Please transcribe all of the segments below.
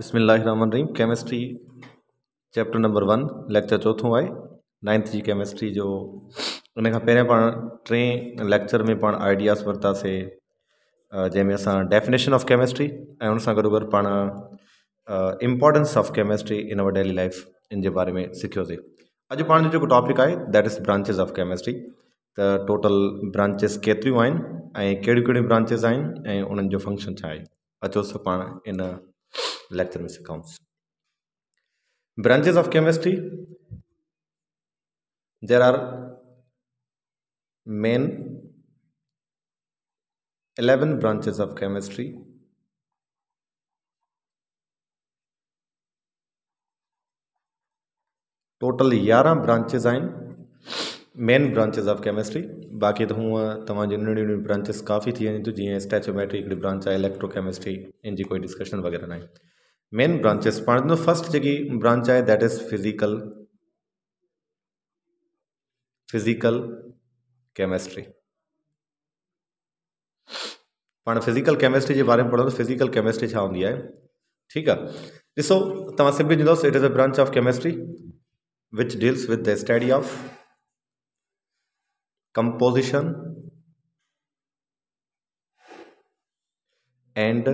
بسم اللہ الرحمن الرحیم chemistry chapter number one lecture چوتھوں آئے نائنتھ جی کیمسٹری جو ان کا پہلے پڑھ ٹرین لیکچر میں پڑھ آئیڈیاز ورتا سے جے میں اسا ڈیفینیشن آف کیمسٹری ان سان گرو گر پڑھ امپورٹنس آف کیمسٹری ان اور ڈیلی لائف ان جے بارے میں سیکھو سے اج پڑھ جو جو ٹاپک آئے that is branches of chemistry تو ٹوٹل برانچز کیتری ہیں کیڑی کیڑی برانچز ہیں ان جو فنکشن چاہے اچھو سا پان ان lecture which accounts. Branches of chemistry. There are main 11 branches of chemistry. Total 11 branches in. Main branches of chemistry बाक़ी त हूअं तव्हांजी नंढियूं ब्रांचिस काफ़ी थी वञनि थियूं स्टैचोमेट्री ब्रांच है इलेक्ट्रो तो केमिस्ट्री इन जी कोई डिस्कशन वग़ैरह ना मेन मेन ब्रांचिस पाण फर्स्ट जी ब्रांच है that is physical physical chemistry पा फिज़िकल केमिस्ट्री के बारे में तो फिज़िकल केमिस्ट्री छा हूंदी है ठीकु आहे ॾिसो तव्हां Sindhi it is a branch of chemistry which deals with the study of composition and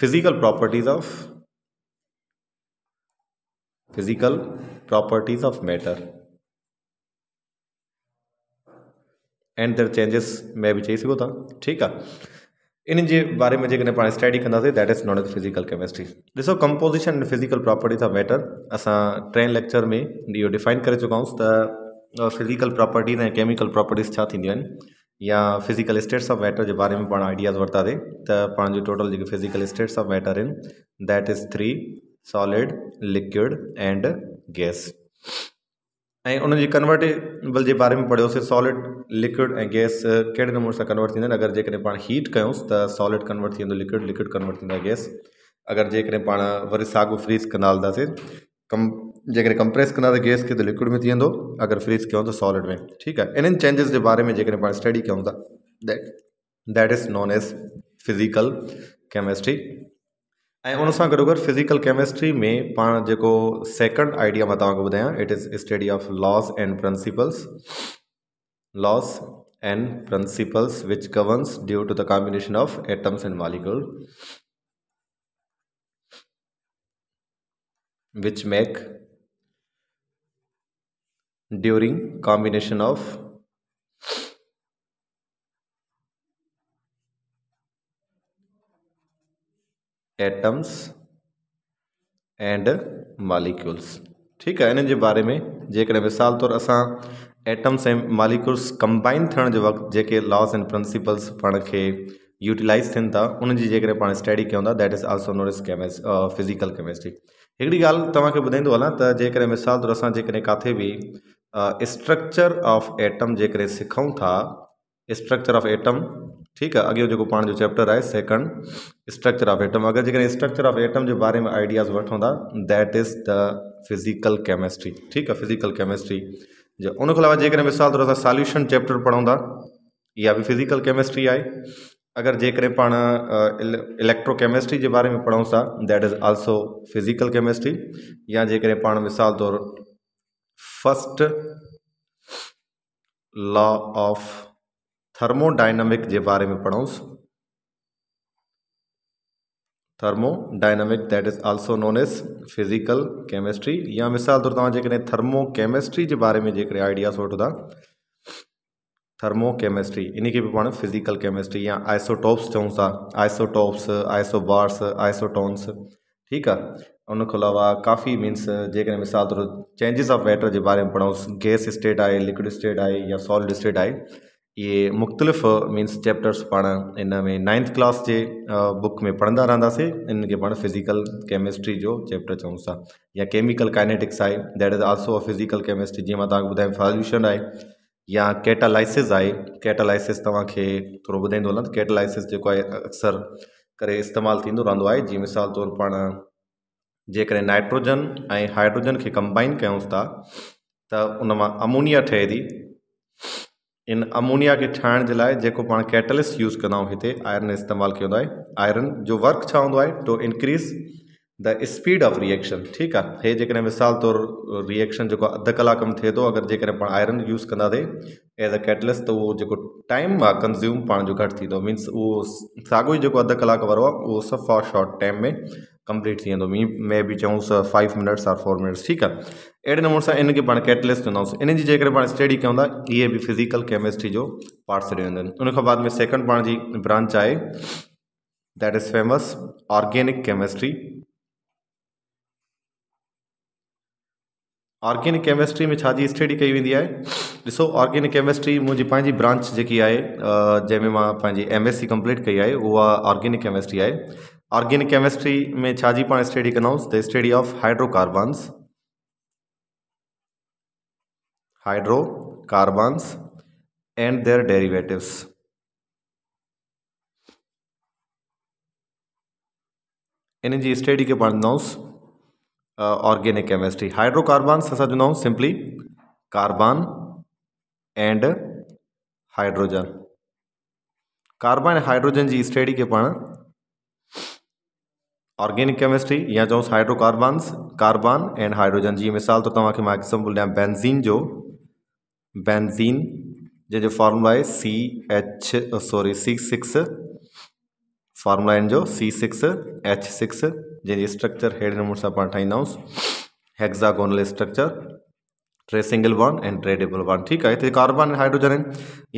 physical properties of physical properties of matter and their changes में भी चई सघो था ठीक है इन जे बारे में जैसे पा स्टडी कहते that is known as physical chemistry ऐसो composition and physical properties of matter अस टें लैक्चर में यो डिफाइन कर चुका हूँ तो फिज़िकल प्रॉपर्टीज़ ऐं केमिकल प्रॉपर्टीज़ छा थींदियूं आहिनि या फिज़िकल स्टेट्स ऑफ मैटर जे बारे में पाण आइडियाज़ वरितासीं त पंहिंजो टोटल जेके फिज़िकल स्टेट्स ऑफ मैटर आहिनि that is three solid liquid and gas ऐं उनजी कन्वर्टेबल जे बारे में पढ़ियोसीं सॉलिड लिक्विड ऐं गैस कहिड़े नमूने सां कन्वर्ट थींदा आहिनि अगरि जेकॾहिं पाण हीट कयूंसि त सॉलिड कन्वर्ट थी वेंदो लिक्विड लिक्विड कन्वर्ट थींदो गैस अगरि जेकॾहिं पाण वरी साॻियो फ्रीज़ कंदा हलंदासीं कम जर कंप्रेस क्या तो गैस के तो लिक्विड में थी वेंदो अगर फ्रीज़ क्यों तो सॉलिड में ठीक है इन चेंजिस के बारे में जेकॾहिं पा स्टडी क्यों था that that is known as physical chemistry ऐं उन गुड़ फिज़िकल केमिस्ट्री में पा जो सैकेंड आइडिया मैं तक ॿुधायां it is study of laws and principles laws and principles which governs due to the combination of atoms and molecule which make during combination of atoms and molecules ठीक है इन बारे में जेकॾहिं मिसाल तौर अस एटम्स एंड मालिक्यूल्स कंबाइन थे वक्त जो लॉस एंड प्रिंसिपल्स पाण के यूटिलइज थियनि था उन जी स्टडी कयूं that is also known is chemist physical chemistry एक ॻाल्हि तव्हांखे ॿुधाईंदो हलां त जेकॾहिं मिसाल तौर अस जेकॾहिं किथे बि स्ट्रक्चर ऑफ एटम जेकरे सिखूं था स्ट्रक्चर ऑफ एटम ठीक है अॻियो जो पा जो चैप्टर आहे सेकंड स्ट्रक्चर ऑफ एटम अगर जेकॾहिं स्ट्रक्चर ऑफ एटम के बारे में आइडियाज़ वा that is the physical chemistry ठीक है फिज़िकल केमिस्ट्री जो उनखां अलावा जेकॾहिं मिसाल तौर सां सॉल्यूशन चैप्टर पढ़ूं था इहा बि फिज़िकल केमिस्ट्री है अगर जेकॾहिं पा इलेक्ट्रो केमिस्ट्री जे बारे में पढ़ूं था that is also physical chemistry या जेकॾहिं पाण मिसाल तौरु फर्स्ट लॉ ऑफ थर्मोडाइनमिक जे बारे में पढ़ोस thermodynamic that is also known as physical chemistry या मिसाल तौर तुम जेकॾहिं थर्मो केमिस्ट्री बारे में आइडिया आइडियाज़ वठो थर्मो केमिस्ट्री पढ़ फिज़िकल केमिस्ट्री या आइसोटोप्स चऊं आइसोटोप्स आइसोबार्स आइसोटोन्स ठीक है उन खां अलावा काफ़ी मीन्स जेकॾहिं मिसाल तौरु चेंजिस ऑफ वेटर जे बारे में पढ़ूं गैस स्टेट आहे लिक्विड स्टेट आहे या सॉल्ड स्टेट आहे इहे मुख़्तलिफ़ मीन्स चैप्टर्स पाण इन में नाइंथ क्लास जे बुक में पढ़ंदा रहंदासीं इनखे पाण फिज़िकल केमिस्ट्री जो चैप्टर चऊं था या केमिकल काइनेटिक्स आहे that is also a physical chemistry जीअं मां तव्हांखे ॿुधायां फॉल्यूशन आहे या कैटालाइसिस आहे कैटालाइसिस तव्हांखे थोरो ॿुधाईंदो हलंदो कैटालाइसिस जेको आहे अक्सर करे इस्तेमालु थींदो रहंदो आहे जीअं मिसाल तौरु पाण जे नाइट्रोजन ए हाइड्रोजन के कंबाइन क्यों था त उन अमोनिया ठहे थी इन अमोनिया के ठाहिण जे लाइ जेको पाण कैटलिस्ट यूज़ क्या आहियूं आयरन इस्तेमाल कयो आयरन जो वर्क छा to increase the speed of reaction ठीक है हे जेकॾहिं मिसाल तौर रिएक्शन जो अधु कलाक में थे तो अगर जैसे पा आयरन यूज़ कंदासीं एज़ अ कैटलिस तो वो जो टाइम आ कंज़्यूम पा जो घटि थींदो मीन्स वो साॻियो ई जेको अधु कलाक वो आहे उहो सभु शॉर्ट टाइम में कंप्लीट थी मी मैं भी चयूंसि five minutes or four minutes ठीक है अड़े नमूने से इनखे पा कैटलिस्ट चवंदासीं इन जी जेकॾहिं पाण स्टडी कयूं ये भी फिज़िकल केमिस्ट्री जो पार्ट्स ॾिनी बाद में सेकंड पा जी ब्रांच आहे that is famous organic chemistry organic chemistry में छाजी स्टडी कई वेंदी है ऐसो ऑर्गेनिक केमिस्ट्री मुझी पाँच ब्रांच जी है जैमें मां एम एस सी कंप्लीट कई है वह ऑर्गेनिक केमिस्ट्री है ऑर्गेनिक केमिस्ट्री में छाजी पा स्टडी कंदासीं the study of hydrocarbons hydrocarbons and their derivatives इन स्टडी के पढ़ंदासीं ऑर्गेनिक केमिस्ट्री हाइड्रोकार्बन ऐसा जो simply carbon and hydrogen carbon hydrogen जी स्टडी के पा ऑर्गेनिक केमिस्ट्री या चौंस हाइड्रोकार्बन्स कार्बन एंड हाइड्रोजन जी मिसाल तो तक एग्ज़ाम्पल दें बेंज़ीन जो बेंज़ीन जो फॉर्मूला है C H sorry C six formula जो सी सिक्स एच सिक्स जैसे स्ट्रक्चर हेड नंबर से अठाई हेक्सागोनल स्ट्रक्चर टे सिंगल बॉन्ड एंड टे डबल बॉन्ड ठीक है इतने कार्बन हाइड्रोजन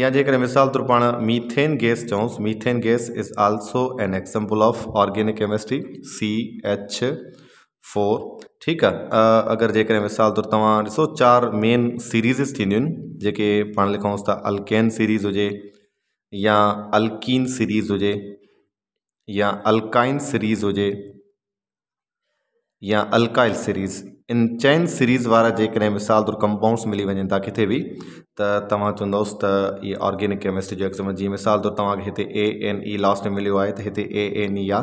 या जर मिसाल तौर पा मीथेन गैस चौंस methane gas is also an example of organic chemistry C H four ठीक है अगर जेकॾहिं मिसाल तौर तो तुम ऐसो चार मेन सीरीज़िस थींदियूं आहिनि पा लिखाऊँस लिखूंसि अल्केन सीरीज़ हो या अल्कीन सीरीज़ हो या अल्काइन सीरीज़ हो या अल्काइल सीरीज़ इन चइनि सीरीज़ वारा जेकॾहिं मिसाल तौरु कंपाउंड्स मिली वञनि था किथे बि त तव्हां चवंदसि त इहे ऑर्गेनिक केमिस्ट्री जो एक्समेंट जीअं मिसाल तौरु तव्हांखे हिते ए एन ई लास्ट में मिलियो आहे त हिते ए एन ई या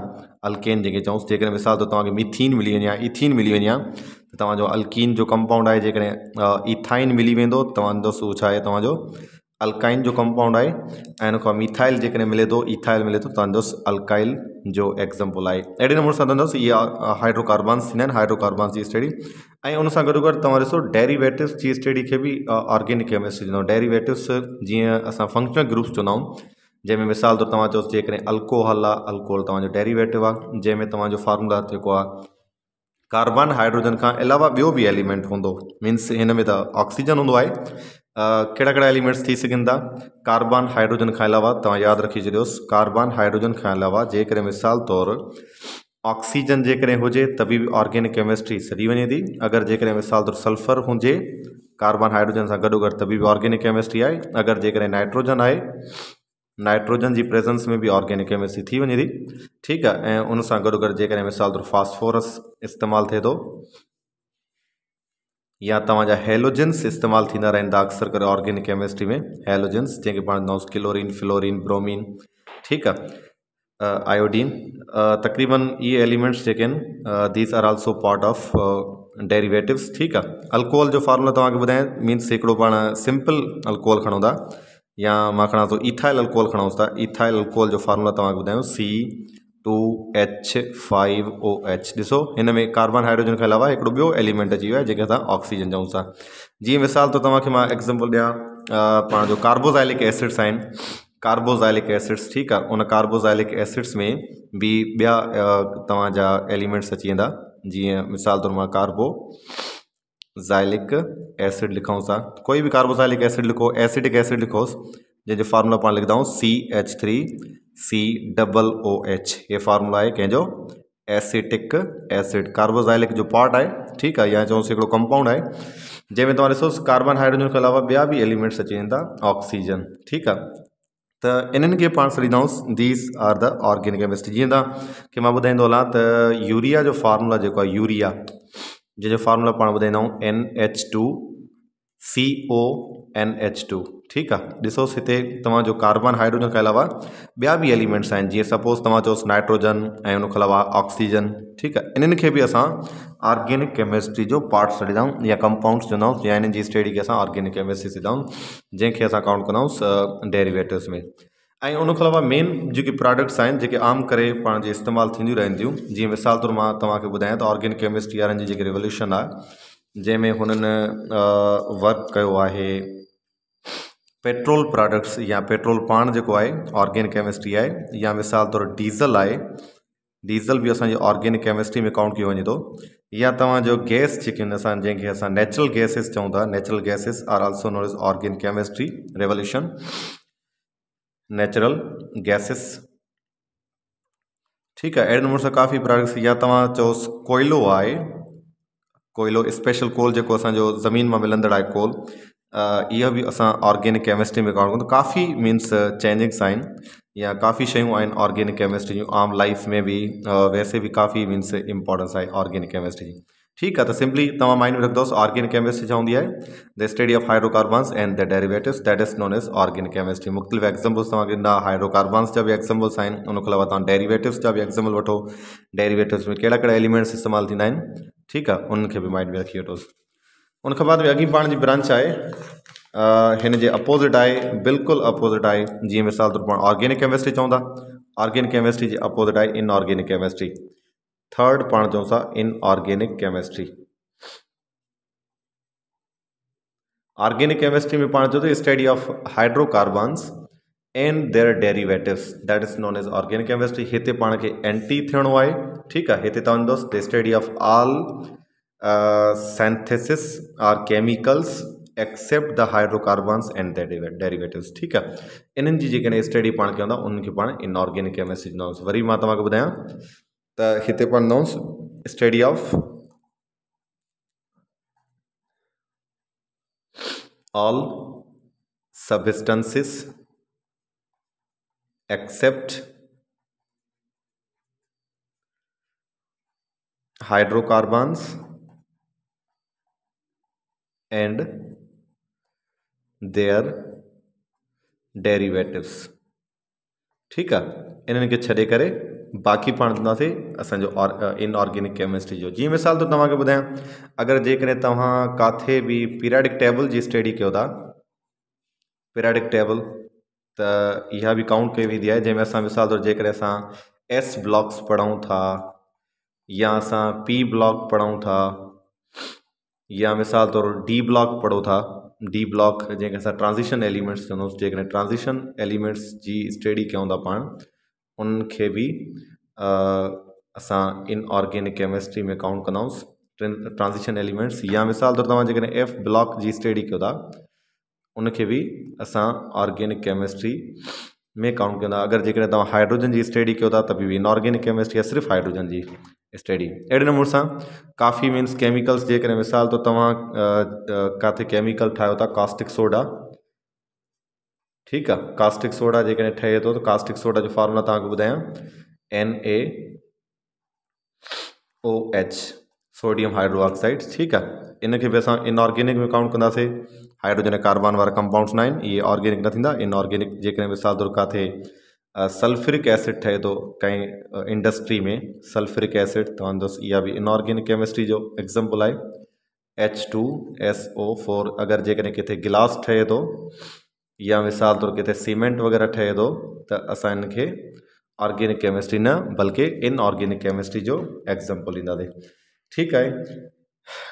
अलकेन जंहिंखे चयूं जेकॾहिं मिसाल तौरु तव्हांखे मीथीन मिली वञे या इथीन मिली वञे हा त तव्हांजो अल्कीन जो कंपाउंड आहे जेकॾहिं इथाइन मिली वेंदो त तव्हां ॾिसो उहो छाहे तव्हांजो अल्काइन जो कंपाउंड आए एंड को हम इथाइल मिले तो इथाइल मिले तो तंदोस अल्काइल जो एग्जाम्पल तो आए अड़े नंबर सदनस ये हाइड्रोकार्बन सिनेन हाइड्रोकार्बन की स्टडी ऐं उन सां गॾु गॾु तव्हां ॾिसो डेरिवेटिव्स जी स्टडी खे बि ऑर्गेनिक केमिस्ट्री चवंदा आहियूं डेरिवेटिव्स जीअं असां फंक्शनल ग्रुप्स चुनाव जैमें मिसाल तौर तुम चोस जेकॾहिं अल्कोहल आहे अल्कोहल तव्हांजो डेरिवेटिव आ जैमें तुम्हारा फार्मूला जेको कार्बन हाइड्रोजन खां अलावा बो भी एलिमेंट हूंदो मीन्स हिन में त ऑक्सीजन हूंदो कड़ा कड़ा ਐਲੀਮੈਂਟਸ ਸੀ ਇਸ ਦਾ ਕਾਰਬਨ ਹਾਈਡਰੋਜਨ ਖਾਂ ਇਲਾਵਾ ਤਾਂ ਯਾਦ ਰੱਖੀ ਜਿਹੜਿਓ ਕਾਰਬਨ ਹਾਈਡਰੋਜਨ ਖਾਂ ਇਲਾਵਾ ਜੇਕਰ ऑक्सीजन जैसे हो तभी भी ऑर्गेनिक केमिस्ट्री सड़ी वे थी अगरि जेकॾहिं मिसाल तौर सल्फर हो कार्बन हाइड्रोजन से गॾोगॾु तभी भी ऑर्गेनिक केमिस्ट्री आए अगर जैसे नाइट्रोजन आए नाइट्रोजन की प्रेज़ेंस में भी ऑर्गेनिक केमिस्ट्री थी वे थी ठीकु आहे उन सां गॾोगॾु मिसाल तौर फॉस्फोरस इस्तेमाल थे तो या तव्हांजा हेलोजेंस इस्तेमाल थींदा रहनि अक्सर कर ऑर्गेनिक केमिस्ट्री में हेलोजेंस जैसे पा चवंदासीं क्लोरीन फ्लोरीन ब्रोमीन ठीकु आयोडीन तक़रीबन ये एलिमेंट्स जेके आहिनि are also part of derivatives ठीक है अल्कोहल जो फार्मूला तक ॿुधायां मीन्स एक पा सिंपल अल्कोहल खणूं या मां खणां थो इथाइल अल्कोहल खणूं था इथाइल अल्कोहल जो फार्मूला तव्हांखे ॿुधायूं C two H five O H ॾिसो हिन में कार्बन हाइड्रोजन खां अलावा हिकिड़ो ॿियो एलिमेंट अची वियो आहे जेके असां ऑक्सीजन चऊं था जीअं मिसाल त तो तव्हांखे मां एग्ज़ाम्पल ॾियां पाण जो कार्बोज़ाइलिक एसिड्स आहिनि कार्बोज़ाइलिक एसिड्स ठीकु आहे उन कार्बोज़ाइलिक एसिड्स में बि ॿिया तव्हांजा एलिमेंट्स अची वेंदा जीअं मिसाल तौर मां कार्बो ज़ाइलिक एसिड लिखूं था कोई बि कार्बोज़ाइलिक एसिड लिखो एसिडिक एसिड लिखोसि जैसे फार्मूला पा लिखता हूँ C H three C double O H ये फार्मूला है कहें एसिटिक एसिड कार्बोजाइलिक जो पार्ट है ठीक है या जो कंपाउंड है जैमें तव्हां कार्बन हाइड्रोजन के अलावा ॿिया भी एलिमेंट्स अची वेंदा ऑक्सीजन ठीक है तो इन पा पाण सॾींदासीं these are the organic chemistry जीअं तव्हां खे मां त यूरिया जो फार्मूला जेको यूरिया जंहिंजो फार्मूला पा ॿुधाईंदा N H two C O N H two ठीक है ॾिसोसि हिते तव्हांजो कार्बन हाइड्रोजन खां अलावा ॿिया भी एलिमेंट्स आहिनि जीअं सपोज़ तव्हां चयोसि नाइट्रोजन ऐं उनखां अलावा ऑक्सीजन ठीक है इन भी अस ऑर्गेनिक केमिस्ट्री जो पार्ट्स चवंदा या कंपाउंड्स चवंदा या इन स्टडी खे असां ऑर्गेनिक केमिस्ट्री चवंदा आहियूं जंहिंखे असां काउंट कंदा आहियूं में ऐं अलावा मेन जेके प्रोडक्ट्स आहिनि जेके आम करे पाण जे इस्तेमालु थींदियूं रहंदियूं जीअं मिसाल तौर में तव्हांखे ॿुधायां त ऑर्गेनिक केमिस्ट्री वारनि जी जेकी रिवोल्यूशन आहे जंहिंमें हुननि वर्क कयो आहे पेट्रोल प्रोडक्ट्स या पेट्रोल पान जो है ऑर्गेनिक केमिस्ट्री है या मिसाल तौर डीज़ल है डीज़ल भी असांजी ऑर्गेनिक केमिस्ट्री में काउंट किया वे तो या तव्हांजो गैस जेके अस असां अस नैचुरल नेचुरल गैसिस चऊं था gases are also known is organic chemistry revolution natural gases ठीक है अड़े नमूने से काफ़ी प्रोडक्ट्स या तव्हां चओसि कोयलो आहे कोयलो स्पेशल कोल जो असो ज़मीन में मिलंदड़ है कोल यह भी अस ऑर्गेनिक केमिस्ट्री में करणु तो काफ़ी मीन्स चेंजिंग्स आहिनि या काफ़ी शयूं आहिनि ऑर्गेनिक केमिस्ट्री आम लाइफ में भी वैसे भी काफ़ी मीन्स इंपॉर्टेंस है ऑर्गेनिक केमिस्ट्री ठीक है आहे त सिंपली तुम माइंड में रखंदोसि ऑर्गेनिक केमिस्ट्री छा हूंदी the study of hydrocarbons and the derivatives that is known as organic chemistry मुख़्तलिफ़ एग्ज़ाम्पल्स तुम्हारा हाइड्रोकार्बन्स जब भी एग्ज़ाम्पल्स आहिनि उन अलावा तव्हां डेरिवेटिव्स जब भी एग्ज़ाम्पल वो डेरिवेटिव्स में कड़ा कड़ा एलिमेंट्स इस्तेमाल थींदा ठीक है उनके भी माइंड में रखी वो उनखां बाद बि अॻी पाण जी ब्रांच आहे हिन अपोज़िट आहे बिल्कुलु अपोज़िट आहे जीअं मिसाल तौर पाण ऑर्गेनिक केमिस्ट्री चौंता ऑर्गेनिक केमिस्ट्री जे अपोज़िट आहे इनऑर्गेनिक केमिस्ट्री थर्ड पा चऊं था इनऑर्गेनिक केमिस्ट्री ऑर्गेनिक केमिस्ट्री में पाण चओ study of hydrocarbons and their derivatives that is known as organic chemistry हिते पाण खे एंटी थियणो आहे ठीकु आहे हिते तव्हां the study of all synthesis or chemicals except the hydrocarbons and derivative ठीक है इन जी जेकॾहिं स्टडी पा क्या था पा इनऑर्गेनिक केमिस्ट्री ॾींदासीं वरी तक तव्हांखे तो त हिते study of all substances except hydrocarbons and their derivatives ठीक है इन्हनि खे करे बाक़ी पाण ॾींदासीं असांजो और इनऑर्गेनिक केमिस्ट्री जो जी मिसाल तो तक ॿुधायां अगर जेकॾहिं तव्हां तो भी पीरियडिक टेबल जी स्टडी कर पीरियडिक टेबल तो यह भी काउंट कई वी है जैमें असां मिसाल तौर जैसे अस एस ब्लॉक्स पढ़ू था या अस पी ब्लॉक पढ़ू था या मिसाल तौरु डी ब्लॉक पढ़ो था डी ब्लॉक जंहिंखे असां ट्रांज़िशन एलिमेंट्स कंदा आहियूं जेकॾहिं ट्रांज़िशन एलिमेंट्स जी स्टडी कयूं था पाण उनखे बि असां इनऑर्गेनिक केमिस्ट्री में काउंट कंदाऊंसि ट्रांज़िशन एलिमेंट्स या मिसाल तौरु तव्हां जेकॾहिं एफ ब्लॉक जी स्टडी कयो था उनखे बि असां ऑर्गेनिक केमिस्ट्री में काउंट कंदा अगरि जेकॾहिं तव्हां हाइड्रोजन जी स्टडी कयो था त बि इन ऑर्गेनिक केमिस्ट्री या सिर्फ़ु हाइड्रोजन जी स्टडी अड़े नमूने से काफ़ी मीन्स केमिकल्स जे करे मिसाल त तो तव्हां किथे केमिकल था कास्टिक सोडा ठीक आहे कास्टिक सोडा जेकॾहिं ठे तो कास्टिक सोडा जो फॉर्मूला तक बुधा N A O H sodium hydro ठीक है इनके भी अस इनऑर्गेनिक में काउंट कंदासीं हाइड्रोजन कार्बन वारा कंपाउंड्स ना ये ऑर्गेनिक न इनऑर्गेनिक जेकॾहिं मिसाल तौरु किथे सल्फ्रिक एसिड है तो कई इंडस्ट्री में सल्फ्रिक एसिड तो दस या भी इनऑर्गेनिक केमिस्ट्री जो एग्जांपल है H two S O four अगर जैसे किथे गिलास ठहे तो या मिसाल तौर किथे सीमेंट वग़ैरह ठहे तो अस इन ऑर्गेनिक केमिस्ट्री न बल्कि इनऑर्गेनिक केमिस्ट्री जो एग्ज़ाम्पल ॾींदासीं ठीकु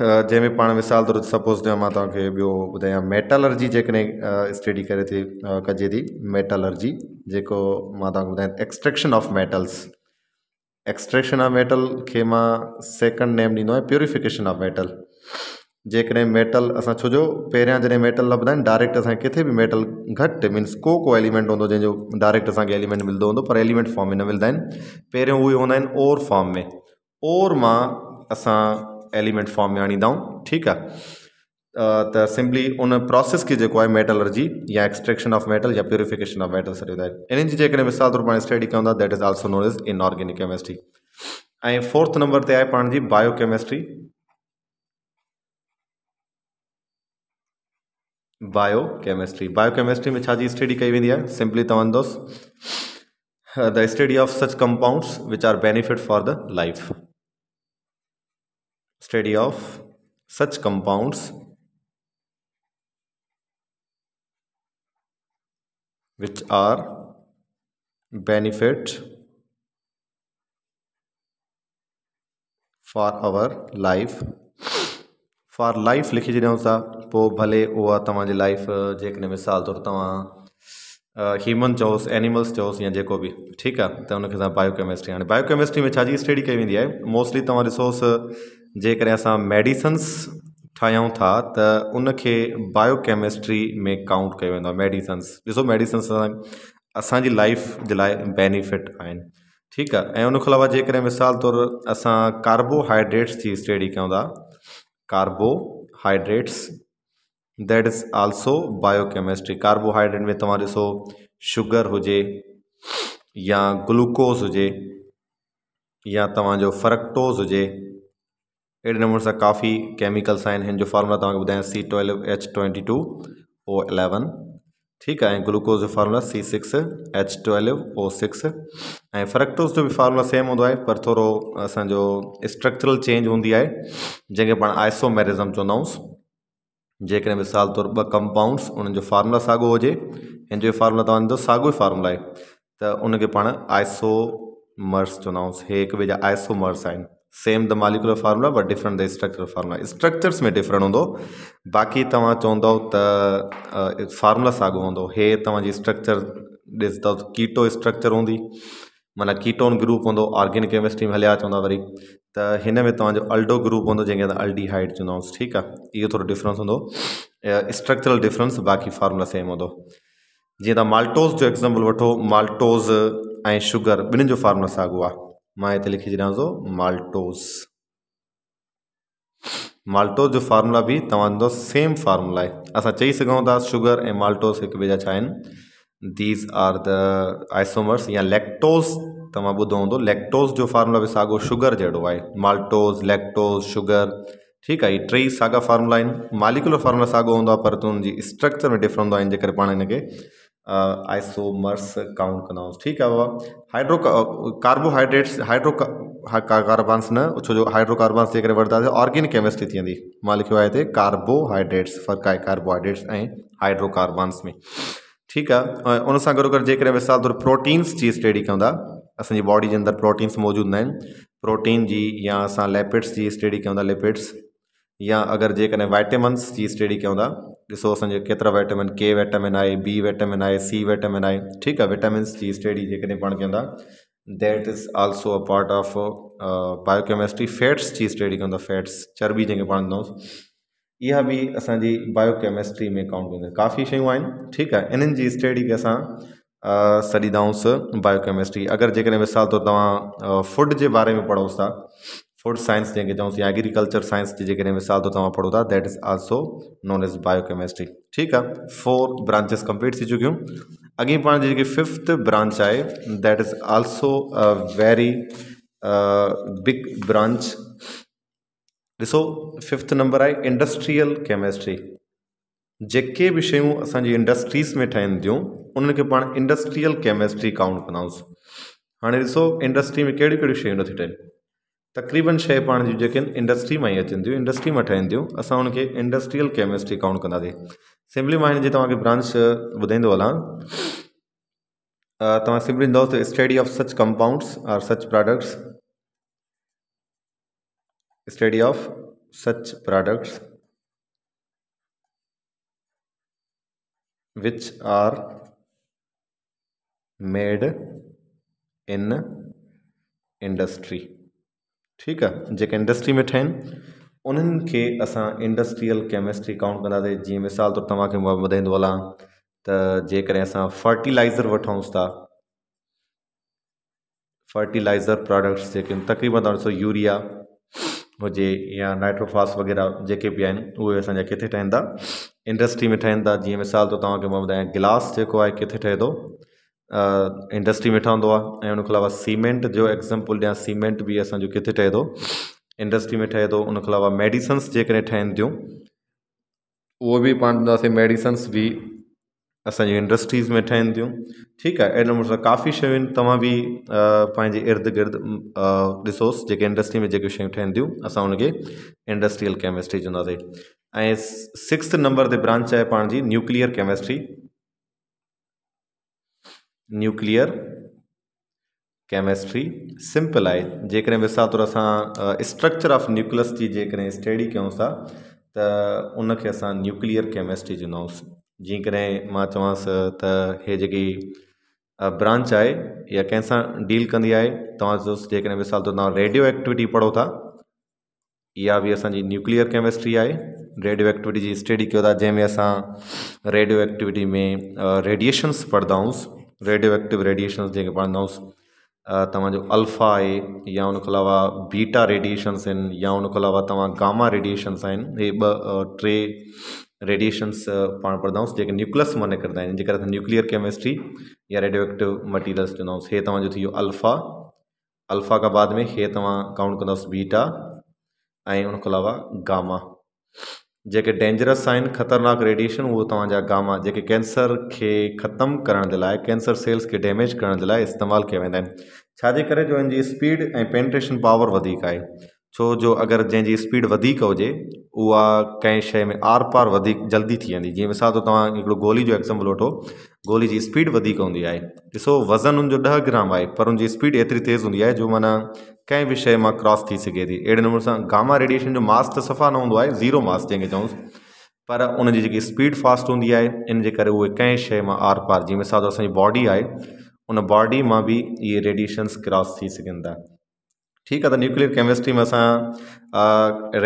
जंहिंमें पाण मिसाल तौर तो सपोज़ कयां मां तव्हांखे ॿियो ॿुधायां मेटालर्जी जेकॾहिं स्टडी करे थी कजे थी मेटालर्जी जेको मां तव्हांखे ॿुधायां extraction of metals extraction of metal खे मां सेकंड नेम ॾींदो आहियां प्योरीफिकेशन ऑफ मेटल जेकॾहिं मेटल असां छो जो पहिरियां जॾहिं मेटल लभंदा आहिनि डायरेक्ट असांखे किथे बि मेटल घटि मीन्स को को एलिमेंट हूंदो जंहिंजो डायरेक्ट असांखे एलिमेंट मिलंदो हूंदो पर एलिमेंट फॉर्म में न मिलंदा आहिनि पहिरियों उहे हूंदा आहिनि ओर फॉर्म में ओर मां असां एलिमेंट फॉर्म में आणींदा ठीक है तो सिंपली उन प्रोसेस की जेको आहे मेटलर्जी या एक्सट्रैक्शन ऑफ मेटल या प्यूरिफिकेशन ऑफ मेटल सर इन जी मिसाल तौर पर स्टडी क्या that is also known is inorganic chemistry ए फोर्थ नंबर से आए पा जी biochemistry biochemistry biochemistry में छाजी स्टडी कई वी है सिंपली तव्हां the study of such compounds which are benefit for the life study of such compounds which are benefit for our life for life लिखी छॾियूं था पोइ भले उहा तव्हांजी लाइफ जेकॾहिं मिसाल तौर त्यूमन ह्यूमन एनिमल्स चओसि या जो भी ठीक है तो उनके बायोकेमिस्ट्री हाँ बायोकेमिस्ट्री में छाजी स्टडी कई वी है मोस्टली तुम ॾिसोसि जेकॾहिं असां मेडिसन्स ठाहियूं था त उनखे बायोकेमिस्ट्री में काउंट कयो वेंदो आहे मेडिसन्स ॾिसो मेडिसन्स असांजी लाइफ जे लाइ बेनिफिट आहिनि ठीकु आहे ऐं उनखां अलावा जेकॾहिं मिसाल तौरु असां कार्बोहाइड्रेट्स जी स्टडी कयूं था carbohydrates that is also biochemistry carbohydrate में तव्हां ॾिसो शुगर हुजे या ग्लूकोस हुजे या तव्हांजो फरक्टोस हुजे एट नंबर से काफ़ी केमिकल्स आहिनि हिन जो फार्मूला तव्हांखे ॿुधायां C twelve H twenty two O eleven ठीक है ग्लूकोज़ जो formula C six H twelve O six ए फ्रक्टोज़ जो बि फार्मूला सेम हों पर थोरो असो स्ट्रक्चरल चेंज होंगी आहे जंहिंखे पाण आइसोमेरिज़म चवंदा आहियूं जेकॾहिं मिसाल तौरु ॿ कंपाउंड्स उन्हनि जो फार्मूला सागो हुजे हिन जो फार्मूला तव्हां ॾिंदो साॻियो ई फार्मूला आहे त उनखे पाण आइसोमर्स चवंदा आहियूं हे हिक ॿिए आइसोमर्स आहिनि same the molecular formula but different the structural formula structures में डिफरेंट हूंदो बाक़ी तव्हां चवंदव त सागो साॻियो हे इहे तव्हांजी स्ट्रक्चर ॾिसंदव तो कीटो स्ट्रक्चर होंगी माना कीटोन ग्रुप हूंदो ऑर्गेनिक केमिस्ट्री में हलिया चवंदा वरी त हिन में तव्हांजो अल्डो ग्रुप हूंदो जैसे अल्डी अलडी हाइट चवंदा हुआसीं ठीकु आहे डिफरेंस हों स्ट्रक्चरल डिफरेंस बाक़ी फार्मूला सेम हों जीअं माल्टोज जो एग्जांपल वठो माल्टोज ए शुगर बिन्हीं जो फार्मुला सागो आ मां हिते लिखी छॾियांसि थो माल्टोस माल्टोस जो फार्मूला बि तव्हांजो सेम फार्मूला आहे असां चई सघूं था शुगर ऐं माल्टोस हिक ॿिए जा छा आहिनि दीज़ आर द आइसोमर्स या लेक्टोस तव्हां ॿुधो हूंदो लेक्टोस जो फार्मूला बि साॻियो शुगर जहिड़ो आहे माल्टोस लेक्टोस शुगर ठीकु आहे ही टई साॻा फार्मूला आहिनि मालिकुलर फार्मूला साॻियो हूंदो आहे पर त स्ट्रक्चर में डिफरेंट हूंदा आहिनि जेकर पाण हिन आइसोमर्स काउंट कंदासीं ठीक है बाबा हाइड्रो कार्बोहाइड्रेट्स हाइड्रो कार्बन्स न छो जो हाइड्रो कार्बन्स जे करे ऑर्गेनिक केमिस्ट्री थी वेंदी मां लिखियो आहे कार्बोहाइड्रेट्स फ़र्क़ु आहे कार्बोहाइड्रेट्स ए हाइड्रो में ठीक है ऐं उन सां गॾो गॾु मिसाल तौरु प्रोटीन्स की स्टडी कंदा असांजी बॉडी जे अंदरि प्रोटीन्स मौजूद ना प्रोटीन की या अस लेपिड्स की स्टडी कयूं था लिपिड्स या अगर जैसे वाइटमिन्स की स्टडी कयूं रिसोर्स आहिनि केतिरा विटामिन के विटामिन आहे बी विटामिन आहे सी विटामिन आहे ठीकु आहे विटामिन्स जी स्टडी जेकॾहिं पाण कंदा that is also a part of biochemistry fats जी स्टडी कंदा फैट्स चर्बी जंहिंखे पाण कंदासीं इहा बि असांजी बायोकेमिस्ट्री में काउंट कंदा काफ़ी शयूं आहिनि ठीकु आहे इन्हनि जी स्टडी खे असां uh, सॾींदाऊंसि बायोकेमिस्ट्री अगरि जेकॾहिं मिसाल तौरु तव्हां फूड uh, जे बारे में पढ़ोसि था फूड साइंस जेके जाऊँ या एग्रीकल्चर साइंस की जेके मिसाल तो तुम पढ़ो था that is also known as biochemistry ठीक है फोर ब्रांचेस कंप्लीट थी चुकियूं अगे पाण जेकी फिफ्थ ब्रांच आहे that is also very big branch ॾिसो फिफ्थ नंबर आहे इंडस्ट्रियल केमिस्ट्री जेके भी शयूं असांजी इंडस्ट्रीज़ में ठहनि थियूं उन्हनि खे इंडस्ट्रियल केमिस्ट्री काउंट कंदासीं हाँ ॾिसो इंडस्ट्री में कहिड़ियूं कहिड़ियूं शयूं नथियूं ठहनि तक़रीबन शइ पाण जूं जेके आहिनि इंडस्ट्री मां ई अचनि थियूं इंडस्ट्री मां ठहनि थियूं असां हुनखे इंडस्ट्रियल केमिस्ट्री काउंट कंदासीं सिंपली मां हिन जी तव्हांखे ब्रांच ॿुधाईंदो हलां तव्हां सिंपली ईंदव त study of such compounds are such products study of such products which are made in industry ठीकु आहे जेके इंडस्ट्री में ठहिनि उन्हनि खे असां इंडस्ट्रियल केमिस्ट्री काउंट कंदासीं जीअं मिसाल तौरु तव्हांखे मां ॿुधाईंदो हलां त जेकॾहिं असां फर्टिलाइज़र वठूंसि था फर्टिलाइज़र प्रोडक्ट्स जेके आहिनि तक़रीबन तव्हां ॾिसो यूरिया हुजे या नाइट्रोफास वग़ैरह जेके बि आहिनि उहे असांजा किथे ठहनि था इंडस्ट्री में ठहनि था जीअं मिसाल तौरु तव्हांखे मां ॿुधायां गिलास जेको आहे किथे ठहे थो इंडस्ट्री में ठहंदो आहे ऐं उनखां अलावा सीमेंट जो एग्ज़ाम्पल ॾियां सीमेंट बि असांजो किथे ठहे थो इंडस्ट्री में ठहे थो उनखां अलावा मेडिसन्स जेकॾहिं ठहनि थियूं उहो बि पाण ॾींदासीं मेडिसन्स बि असांजी इंडस्ट्रीज़ में ठहनि थियूं ठीकु आहे अहिड़े नमूने सां काफ़ी शयूं आहिनि तव्हां बि पंहिंजे इर्द गिर्द ॾिसोसि जेके इंडस्ट्री में जेके शयूं ठहनि थियूं असां उनखे इंडस्ट्रियल केमिस्ट्री चवंदासीं ऐं सिक्स्थ नंबर ते ब्रांच आहे पाण जी nuclear chemistry nuclear chemistry simple आहे जेकॾहिं विसा तौर असां स्ट्रक्चर ऑफ न्यूक्लियस की जैसे स्टडी कयूं था त उनखे असां न्यूक्लियर केमिस्ट्री चवंदासीं जीअं कॾहिं मां चवांसि त ब्रांच है या कंहिंसां डील कंदी आहे तव्हांजो मिसाल तौरु रेडियो एक्टिविटी पढ़ो था या भी असांजी न्यूक्लियर केमिस्ट्री है रेडियो एक्टिविटी की स्टडी क्यों था जंहिंमें असां रेडियो एक्टिविटी में रेडिएशन्स पढ़ंदा आहियूं एक्टिव रेडिएशन जंहिंखे पढ़ंदा तव्हांजो अल्फा आहे या उनखां अलावा बीटा रेडिएशन्स आहिनि या उनखां अलावा तव्हां गामा रेडिएशन्स आहिनि हे ॿ टे रेडिएशन्स पाण पढ़ंदा हुउसि जेके न्यूक्लस मां निकिरंदा आहिनि जेकर न्यूक्लियर केमिस्ट्री या एक्टिव मटीरियल्स चवंदा हे तव्हांजो थी वियो अल्फा अल्फा खां बाद में हे तव्हां काउंट कंदोसि बीटा ऐं उनखां अलावा गामा जेके डेंजरस आहिनि ख़तरनाक रेडिएशन उहो तव्हांजा गामा जेके कैंसर खे ख़तमु करण जे लाइ कैंसर सेल्स खे डैमेज करण जे लाइ इस्तेमालु कया वेंदा आहिनि छाजे करे जो उनजी स्पीड ऐं पेंट्रेशन पावर वधीक आहे छो जो अगरि जंहिंजी स्पीड वधीक हुजे उहा कंहिं शइ में आर पार वधीक जल्दी थी वेंदी जीअं मिसाल त तव्हां हिकिड़ो गोली जो एक्ज़ाम्पल वठो गोली जी स्पीड वधीक हूंदी आहे ॾिसो वज़न हुनजो ॾह ग्राम आहे पर हुनजी स्पीड एतिरी तेज़ हूंदी आहे जो माना कंहिं विषय में क्रॉस थी सघे थी अहिड़े नमूने सां गामा रेडिएशन जो मास तो सफ़ा न हों ज़ीरो मास जंहिंखे चऊंसि पर उनकी जी स्पीड फास्ट होंगी है इन जे करे उहे कंहिं आर पार जीअं मिसाल जो असांजी बॉडी आहे उन बॉडी में भी ये रेडिएशन्स क्रॉस थी सघनि था ठीकु आहे न्यूक्लियर केमिस्ट्री में अस